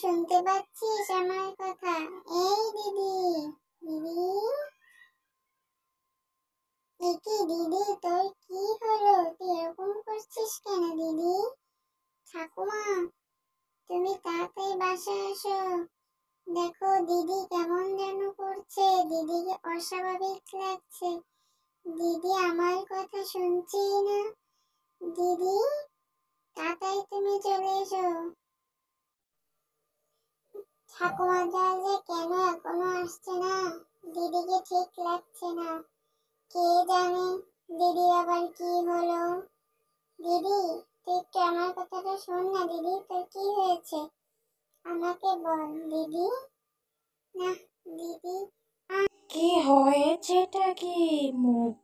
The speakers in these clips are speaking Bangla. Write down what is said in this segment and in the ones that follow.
শুনতে পাচ্ছিস আমার কথা এই দিদি দিদি একে দিদি তোর কি হলো তুই এরকম করছিস কেন দিদি ঠাকুমা তুমি তাড়াতাড়ি বাসায় আসো দেখো দিদি কেমন যেন করছে দিদিকে অস্বাভাবিক লাগছে দিদি আমার কথা শুনছেই না দিদি তাড়াতাড়ি তুমি চলে এসো ঠাকুমাটা যে কেন এখনো আসছে না দিদিকে ঠিক লাগছে না কে জানে দিদি আবার কি হলো দিদি তুই একটু আমার কথাটা শোন না দিদি তোর কি হয়েছে আমাকে বল দিদি না দিদি কি এটা কি মুখ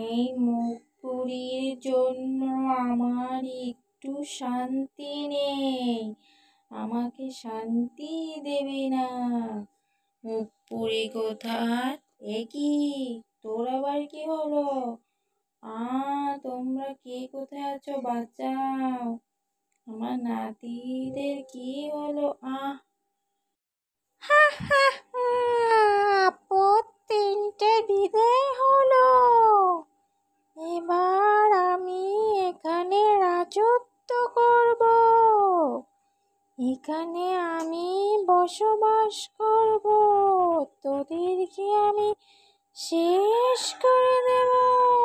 এই মুখ জন্য আমার একটু শান্তি নেই আমাকে শান্তি দেবে না মুখ পুরি কোথায় একই তোর আবার কি হলো আ তোমরা কে কোথায় আছো বাঁচাও আমার নাতিদের কি হলো আহ হা এখানে আমি বসবাস করব তোদেরকে আমি শেষ করে দেবো